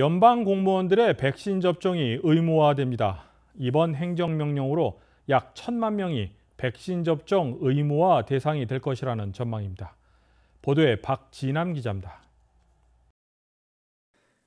연방 공무원들의 백신 접종이 의무화됩니다. 이번 행정명령으로 약 천만 명이 백신 접종 의무화 대상이 될 것이라는 전망입니다. 보도에 박진남 기자입니다.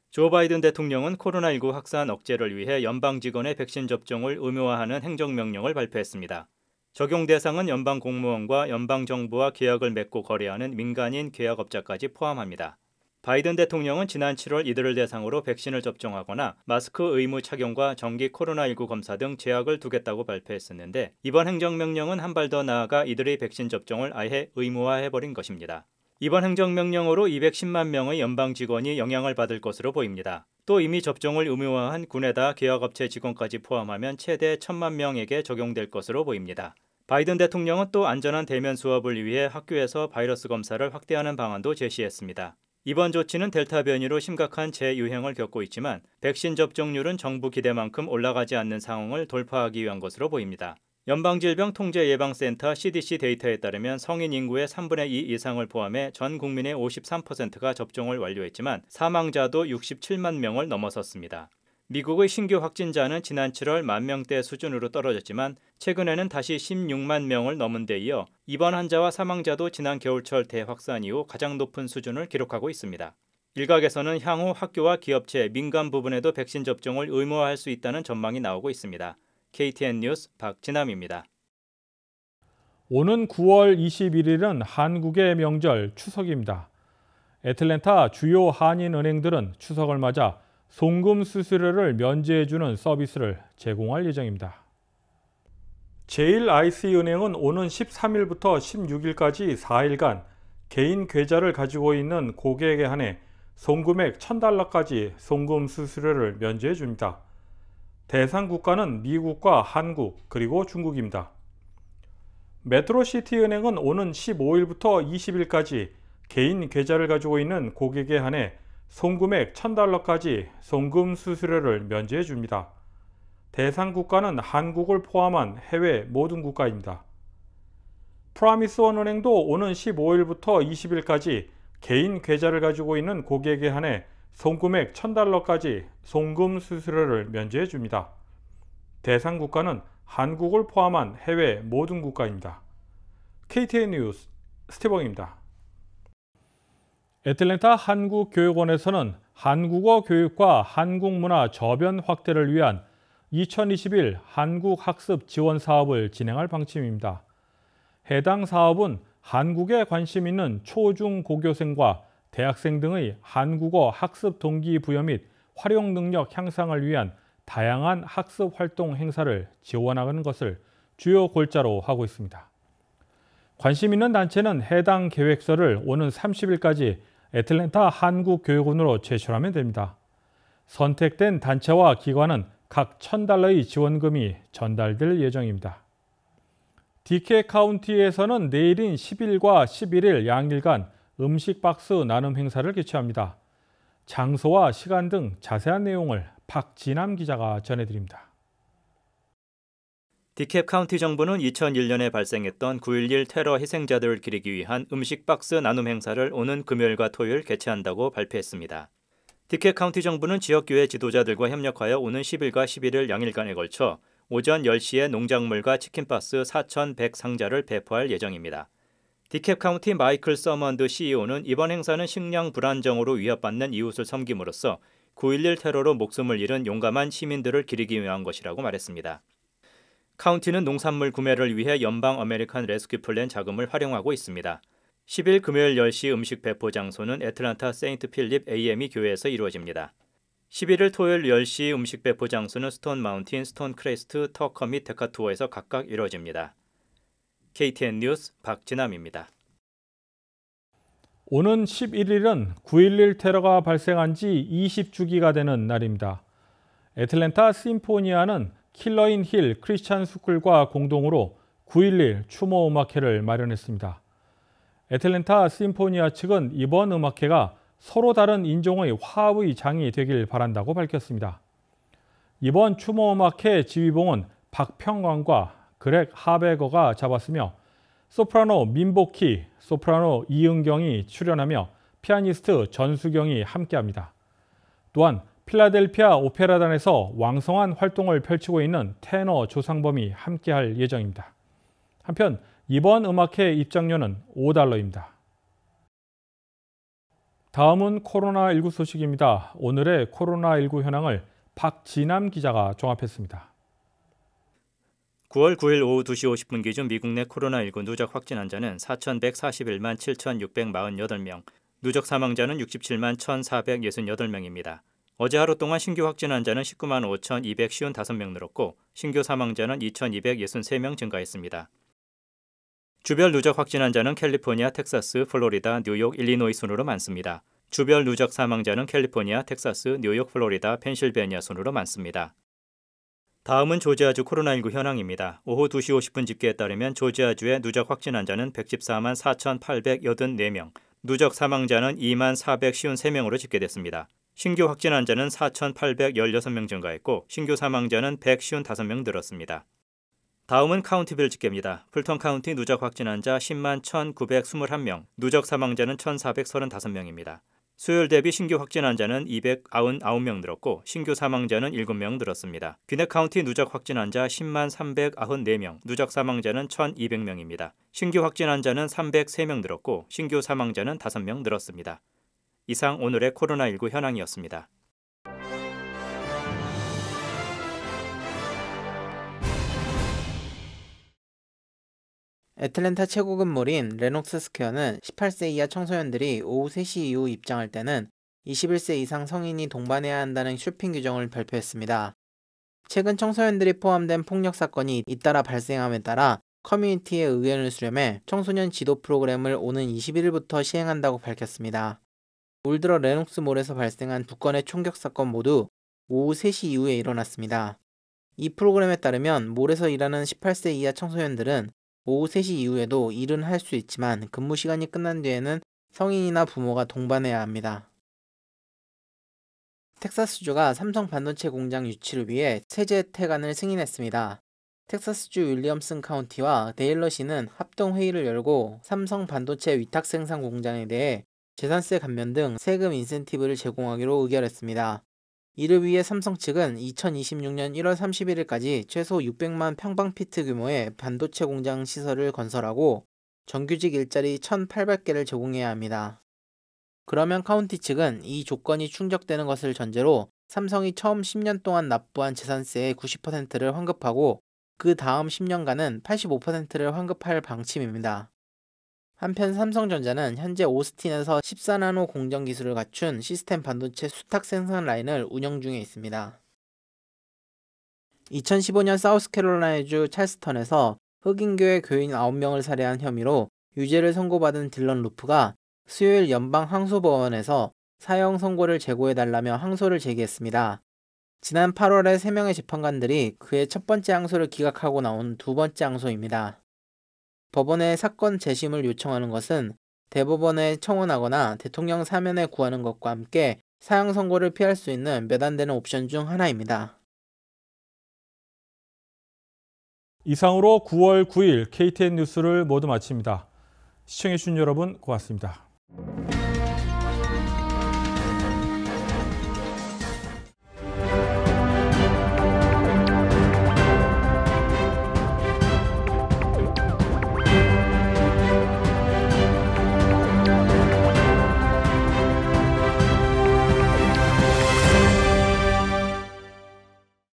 조 바이든 대통령은 코로나19 확산 억제를 위해 연방 직원의 백신 접종을 의무화하는 행정명령을 발표했습니다. 적용 대상은 연방 공무원과 연방 정부와 계약을 맺고 거래하는 민간인 계약업자까지 포함합니다. 바이든 대통령은 지난 7월 이들을 대상으로 백신을 접종하거나 마스크 의무 착용과 정기 코로나19 검사 등 제약을 두겠다고 발표했었는데 이번 행정명령은 한 발 더 나아가 이들의 백신 접종을 아예 의무화해버린 것입니다. 이번 행정명령으로 210만 명의 연방 직원이 영향을 받을 것으로 보입니다. 또 이미 접종을 의무화한 군에다 계약업체 직원까지 포함하면 최대 1천만 명에게 적용될 것으로 보입니다. 바이든 대통령은 또 안전한 대면 수업을 위해 학교에서 바이러스 검사를 확대하는 방안도 제시했습니다. 이번 조치는 델타 변이로 심각한 재유행을 겪고 있지만 백신 접종률은 정부 기대만큼 올라가지 않는 상황을 돌파하기 위한 것으로 보입니다. 연방질병통제예방센터 CDC 데이터에 따르면 성인 인구의 3분의 2 이상을 포함해 전 국민의 53%가 접종을 완료했지만 사망자도 67만 명을 넘어섰습니다. 미국의 신규 확진자는 지난 7월 만 명대 수준으로 떨어졌지만 최근에는 다시 16만 명을 넘은 데 이어 입원 환자와 사망자도 지난 겨울철 대확산 이후 가장 높은 수준을 기록하고 있습니다. 일각에서는 향후 학교와 기업체, 민간 부분에도 백신 접종을 의무화할 수 있다는 전망이 나오고 있습니다. KTN 뉴스 박진남입니다. 오는 9월 21일은 한국의 명절 추석입니다. 애틀랜타 주요 한인 은행들은 추석을 맞아 송금 수수료를 면제해주는 서비스를 제공할 예정입니다. 제1IC은행은 오는 13일부터 16일까지 4일간 개인 계좌를 가지고 있는 고객에 한해 송금액 1000달러까지 송금 수수료를 면제해 줍니다. 대상 국가는 미국과 한국 그리고 중국입니다. 메트로시티 은행은 오는 15일부터 20일까지 개인 계좌를 가지고 있는 고객에 한해 송금액 1000달러까지 송금 수수료를 면제해 줍니다. 대상 국가는 한국을 포함한 해외 모든 국가입니다. 프라미스원 은행도 오는 15일부터 20일까지 개인 계좌를 가지고 있는 고객에 한해 송금액 1000달러까지 송금 수수료를 면제해 줍니다. 대상 국가는 한국을 포함한 해외 모든 국가입니다. KTN 뉴스 스티벙입니다. 애틀랜타 한국교육원에서는 한국어 교육과 한국문화 저변 확대를 위한 2021 한국학습 지원 사업을 진행할 방침입니다. 해당 사업은 한국에 관심 있는 초중고교생과 대학생 등의 한국어 학습 동기부여 및 활용 능력 향상을 위한 다양한 학습 활동 행사를 지원하는 것을 주요 골자로 하고 있습니다. 관심 있는 단체는 해당 계획서를 오는 30일까지 애틀랜타 한국교육원으로 제출하면 됩니다. 선택된 단체와 기관은 각 1,000달러의 지원금이 전달될 예정입니다. 디케 카운티에서는 내일인 10일과 11일 양일간 음식 박스 나눔 행사를 개최합니다. 장소와 시간 등 자세한 내용을 박진남 기자가 전해드립니다. 디캡 카운티 정부는 2001년에 발생했던 9.11 테러 희생자들을 기리기 위한 음식 박스 나눔 행사를 오는 금요일과 토요일 개최한다고 발표했습니다. 디캡 카운티 정부는 지역교회 지도자들과 협력하여 오는 10일과 11일 양일간에 걸쳐 오전 10시에 농작물과 치킨박스 4,100상자를 배포할 예정입니다. 디캡 카운티 마이클 서먼드 CEO는 이번 행사는 식량 불안정으로 위협받는 이웃을 섬김으로써 9.11 테러로 목숨을 잃은 용감한 시민들을 기리기 위한 것이라고 말했습니다. 카운티는 농산물 구매를 위해 연방 아메리칸 레스큐 플랜 자금을 활용하고 있습니다. 10일 금요일 10시 음식 배포 장소는 애틀란타 세인트 필립 AME 교회에서 이루어집니다. 11일 토요일 10시 음식 배포 장소는 스톤 마운틴, 스톤 크레스트, 터커 및 데카투어에서 각각 이루어집니다. KTN 뉴스 박진남입니다. 오는 11일은 9.11 테러가 발생한 지 20주기가 되는 날입니다. 애틀랜타 심포니아는 킬러인 힐 크리스찬 스쿨과 공동으로 9.11 추모 음악회를 마련했습니다. 애틀랜타 심포니아 측은 이번 음악회가 서로 다른 인종의 화합의 장이 되길 바란다고 밝혔습니다. 이번 추모 음악회 지휘봉은 박평광과 그렉 하베거가 잡았으며 소프라노 민복희, 소프라노 이은경이 출연하며 피아니스트 전수경이 함께합니다. 또한 필라델피아 오페라단에서 왕성한 활동을 펼치고 있는 테너 조상범이 함께할 예정입니다. 한편 이번 음악회 입장료는 5달러입니다. 다음은 코로나19 소식입니다. 오늘의 코로나19 현황을 박진남 기자가 종합했습니다. 9월 9일 오후 2시 50분 기준 미국 내 코로나19 누적 확진 환자는 4,141만 7,648명, 누적 사망자는 67만 1,468명입니다. 어제 하루 동안 신규 확진 환자는 19만 5,255명 늘었고 신규 사망자는 2,263명 증가했습니다. 주별 누적 확진 환자는 캘리포니아, 텍사스, 플로리다, 뉴욕, 일리노이 순으로 많습니다. 주별 누적 사망자는 캘리포니아, 텍사스, 뉴욕, 플로리다, 펜실베니아 순으로 많습니다. 다음은 조지아주 코로나19 현황입니다. 오후 2시 50분 집계에 따르면 조지아주의 누적 확진 환자는 114만 4,884명, 누적 사망자는 2만 453명으로 집계됐습니다. 신규 확진 환자는 4,816명 증가했고 신규 사망자는 155명 늘었습니다. 다음은 카운티별 집계입니다. 풀턴 카운티 누적 확진 환자 10만 1,921명, 누적 사망자는 1,435명입니다. 수요일 대비 신규 확진 환자는 299명 늘었고 신규 사망자는 7명 늘었습니다. 귀넥 카운티 누적 확진 환자 10만 394명, 누적 사망자는 1,200명입니다. 신규 확진 환자는 303명 늘었고 신규 사망자는 5명 늘었습니다. 이상 오늘의 코로나19 현황이었습니다. 애틀랜타 최고 급물인 레녹스 스퀘어는 18세 이하 청소년들이 오후 3시 이후 입장할 때는 21세 이상 성인이 동반해야 한다는 쇼핑 규정을 발표했습니다. 최근 청소년들이 포함된 폭력 사건이 잇따라 발생함에 따라 커뮤니티의 의견을 수렴해 청소년 지도 프로그램을 오는 21일부터 시행한다고 밝혔습니다. 올드어 레녹스몰에서 발생한 두 건의 총격 사건 모두 오후 3시 이후에 일어났습니다. 이 프로그램에 따르면 몰에서 일하는 18세 이하 청소년들은 오후 3시 이후에도 일은 할 수 있지만 근무 시간이 끝난 뒤에는 성인이나 부모가 동반해야 합니다. 텍사스주가 삼성 반도체 공장 유치를 위해 세제 혜택안을 승인했습니다. 텍사스주 윌리엄슨 카운티와 데일러시는 합동 회의를 열고 삼성 반도체 위탁 생산 공장에 대해 재산세 감면 등 세금 인센티브를 제공하기로 의결했습니다. 이를 위해 삼성 측은 2026년 1월 31일까지 최소 600만 평방피트 규모의 반도체 공장 시설을 건설하고 정규직 일자리 1,800개를 제공해야 합니다. 그러면 카운티 측은 이 조건이 충족되는 것을 전제로 삼성이 처음 10년 동안 납부한 재산세의 90%를 환급하고 그 다음 10년간은 85%를 환급할 방침입니다. 한편 삼성전자는 현재 오스틴에서 14나노 공정 기술을 갖춘 시스템 반도체 수탁 생산 라인을 운영 중에 있습니다. 2015년 사우스캐롤라이나주 찰스턴에서 흑인교의 교인 9명을 살해한 혐의로 유죄를 선고받은 딜런 루프가 수요일 연방 항소법원에서 사형 선고를 제고해달라며 항소를 제기했습니다. 지난 8월에 3명의 재판관들이 그의 첫 번째 항소를 기각하고 나온 두 번째 항소입니다. 법원에 사건 재심을 요청하는 것은 대법원에 청원하거나 대통령 사면에 구하는 것과 함께 사형 선고를 피할 수 있는 몇안 되는 옵션 중 하나입니다. 이상으로 9월 9일 KTN 뉴스를 모두 마칩니다. 시청해주신 여러분 고맙습니다.